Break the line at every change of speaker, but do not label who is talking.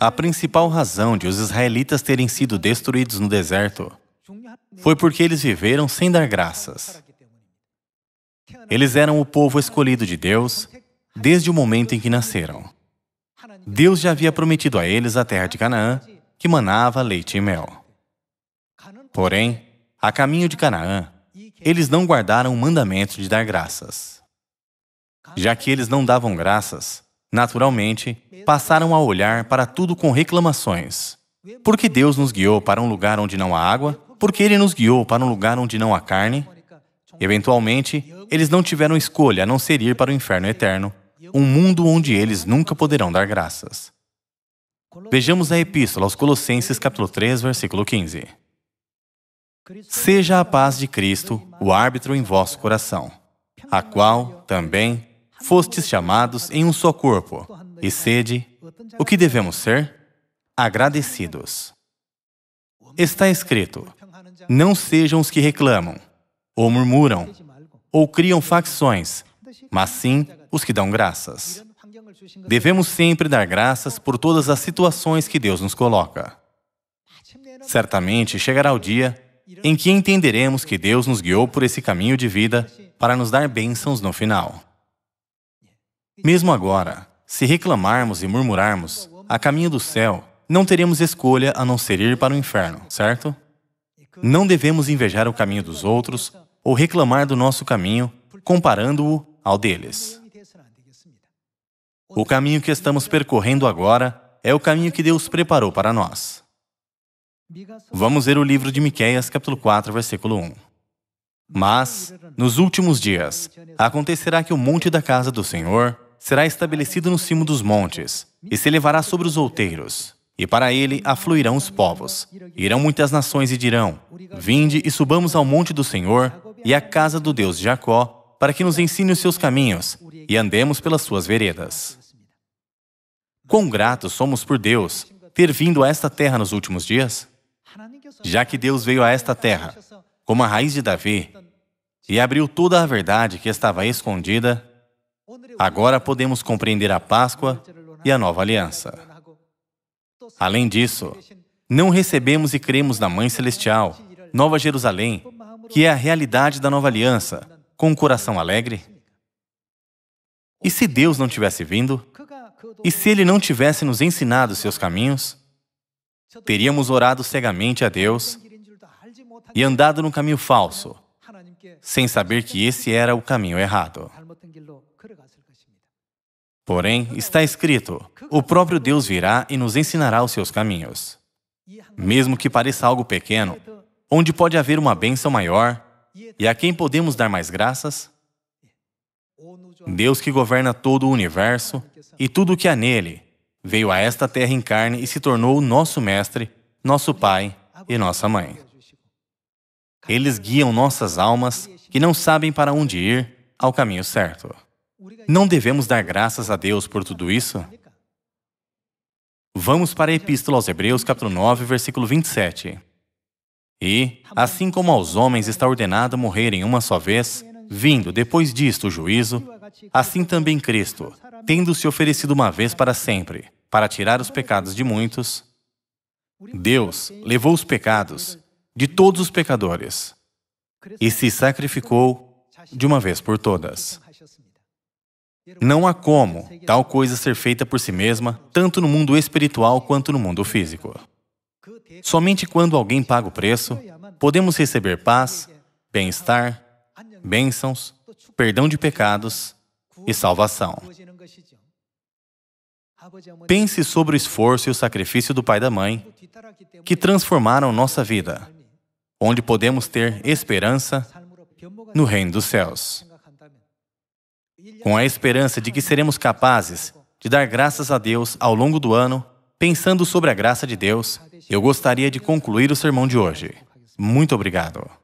A principal razão de os israelitas terem sido destruídos no deserto foi porque eles viveram sem dar graças. Eles eram o povo escolhido de Deus desde o momento em que nasceram. Deus já havia prometido a eles a terra de Canaã, que manava leite e mel. Porém, a caminho de Canaã, eles não guardaram o mandamento de dar graças. Já que eles não davam graças, Naturalmente, passaram a olhar para tudo com reclamações. Porque Deus nos guiou para um lugar onde não há água? Porque Ele nos guiou para um lugar onde não há carne? Eventualmente, eles não tiveram escolha a não ser ir para o inferno eterno, um mundo onde eles nunca poderão dar graças. Vejamos a epístola aos Colossenses capítulo 3, versículo 15. Seja a paz de Cristo o árbitro em vosso coração, a qual também fostes chamados em um só corpo, e sede o que devemos ser? Agradecidos. Está escrito: Não sejam os que reclamam, ou murmuram, ou criam facções, mas sim os que dão graças. Devemos sempre dar graças por todas as situações que Deus nos coloca. Certamente chegará o dia em que entenderemos que Deus nos guiou por esse caminho de vida para nos dar bênçãos no final. Mesmo agora, se reclamarmos e murmurarmos, a caminho do céu, não teremos escolha a não ser ir para o inferno, certo? Não devemos invejar o caminho dos outros ou reclamar do nosso caminho, comparando-o ao deles. O caminho que estamos percorrendo agora é o caminho que Deus preparou para nós. Vamos ver o livro de Miqueias, capítulo 4, versículo 1. Mas, nos últimos dias, acontecerá que o monte da casa do Senhor será estabelecido no cimo dos montes, e se elevará sobre os outeiros. E para ele afluirão os povos. Irão muitas nações e dirão: Vinde e subamos ao monte do Senhor e à casa do Deus de Jacó, para que nos ensine os seus caminhos e andemos pelas suas veredas. Quão gratos somos por Deus ter vindo a esta terra nos últimos dias? Já que Deus veio a esta terra como a raiz de Davi e abriu toda a verdade que estava escondida Agora podemos compreender a Páscoa e a nova aliança. Além disso, não recebemos e cremos na Mãe Celestial, Nova Jerusalém, que é a realidade da nova aliança, com um coração alegre? E se Deus não tivesse vindo? E se Ele não tivesse nos ensinado seus caminhos? Teríamos orado cegamente a Deus e andado no caminho falso, sem saber que esse era o caminho errado. Porém, está escrito: o próprio Deus virá e nos ensinará os seus caminhos. Mesmo que pareça algo pequeno, onde pode haver uma bênção maior e a quem podemos dar mais graças? Deus que governa todo o universo e tudo o que há nele, veio a esta terra em carne e se tornou o nosso mestre, nosso pai e nossa mãe. Eles guiam nossas almas que não sabem para onde ir ao caminho certo. Não devemos dar graças a Deus por tudo isso? Vamos para a Epístola aos Hebreus, capítulo 9, versículo 27. E, assim como aos homens está ordenado morrerem uma só vez, vindo depois disto o juízo, assim também Cristo, tendo se oferecido uma vez para sempre, para tirar os pecados de muitos, Deus levou os pecados de todos os pecadores e se sacrificou de uma vez por todas. Não há como tal coisa ser feita por si mesma, tanto no mundo espiritual quanto no mundo físico. Somente quando alguém paga o preço, podemos receber paz, bem-estar, bênçãos, perdão de pecados e salvação. Pense sobre o esforço e o sacrifício do pai e da mãe que transformaram nossa vida, onde podemos ter esperança no reino dos céus com a esperança de que seremos capazes de dar graças a Deus ao longo do ano, pensando sobre a graça de Deus, eu gostaria de concluir o sermão de hoje. Muito obrigado.